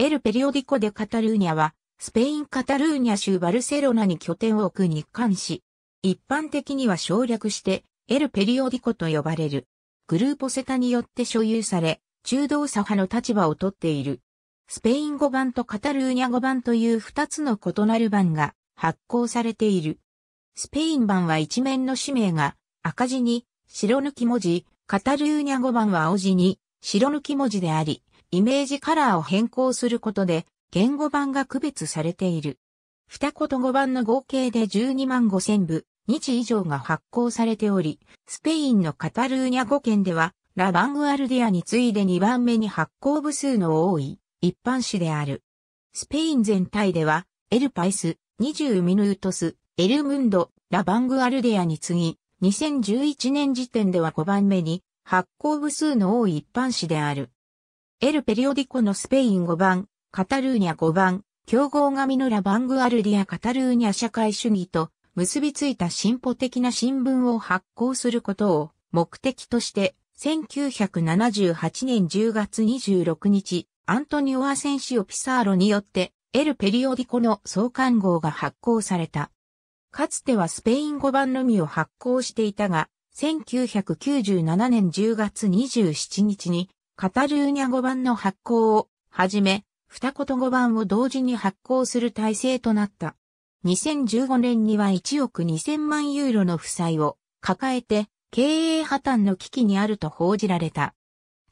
エル・ペリオディコ・デ・カタルーニャは、スペイン・カタルーニャ州バルセロナに拠点を置く日刊誌。一般的には省略して、エル・ペリオディコと呼ばれる。グルーポセタによって所有され、中道左派の立場をとっている。スペイン語版とカタルーニャ語版という二つの異なる版が発行されている。スペイン版は一面の氏名が赤字に白抜き文字、カタルーニャ語版は青字に白抜き文字であり、イメージカラーを変更することで、言語版が区別されている。二言語版の合計で12万5千部、日以上が発行されており、スペインのカタルーニャ語圏では、ラ・バングアルディアに次いで2番目に発行部数の多い一般紙である。スペイン全体では、エルパイス、20ミヌートス、エルムンド、ラ・バングアルディアに次ぎ、2011年時点では5番目に発行部数の多い一般紙である。エル・ペリオディコのスペイン5番、カタルーニャ5番、競合がミラ・バングアルディア・カタルーニャ社会主義と結びついた進歩的な新聞を発行することを目的として、1978年10月26日、アントニオ・アセンシオ・ピサーロによって、エル・ペリオディコの創刊号が発行された。かつてはスペイン語版のみを発行していたが、1997年10月27日にカタルーニャ語版の発行をはじめ、二言語版を同時に発行する体制となった。2015年には1億2000万ユーロの負債を抱えて経営破綻の危機にあると報じられた。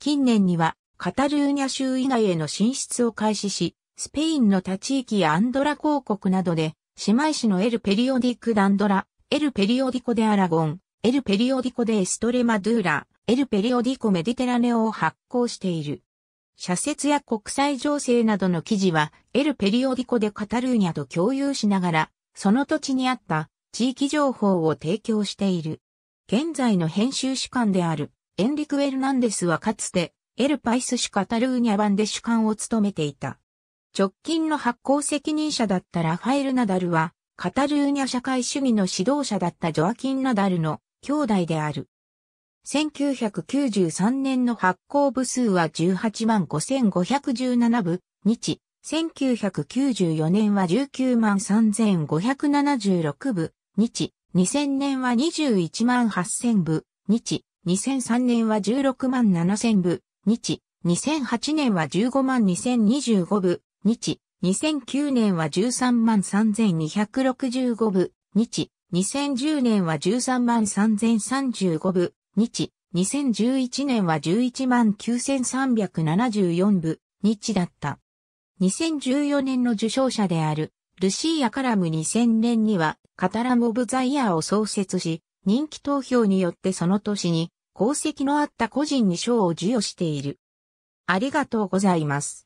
近年にはカタルーニャ州以外への進出を開始し、スペインの他地域やアンドラ公国などで、姉妹市のエル・ペリオディク・ダンドラ、エル・ペリオディコ・デ・アラゴン、エル・ペリオディコ・デ・エストレマドゥーラ、エルペリオディコメディテラネオを発行している。社説や国際情勢などの記事は、エルペリオディコでカタルーニャと共有しながら、その土地にあった地域情報を提供している。現在の編集主管である、エンリク・エルナンデスはかつて、エルパイスュ・カタルーニャ版で主管を務めていた。直近の発行責任者だったラファエル・ナダルは、カタルーニャ社会主義の指導者だったジョアキン・ナダルの兄弟である。1993年の発行部数は18 5517部、日、1994年は19 3576部、日、2000年は21 8000部、日、2003年は16 7000部、日、2008年は15 2025部、日、2009年は13 3265部、日、2010年は13 3035部、日、2011年は119,374部、日だった。2014年の受賞者である、ルシーア・カラム2000年には、カタラム・オブ・ザ・イヤーを創設し、人気投票によってその年に、功績のあった個人に賞を授与している。ありがとうございます。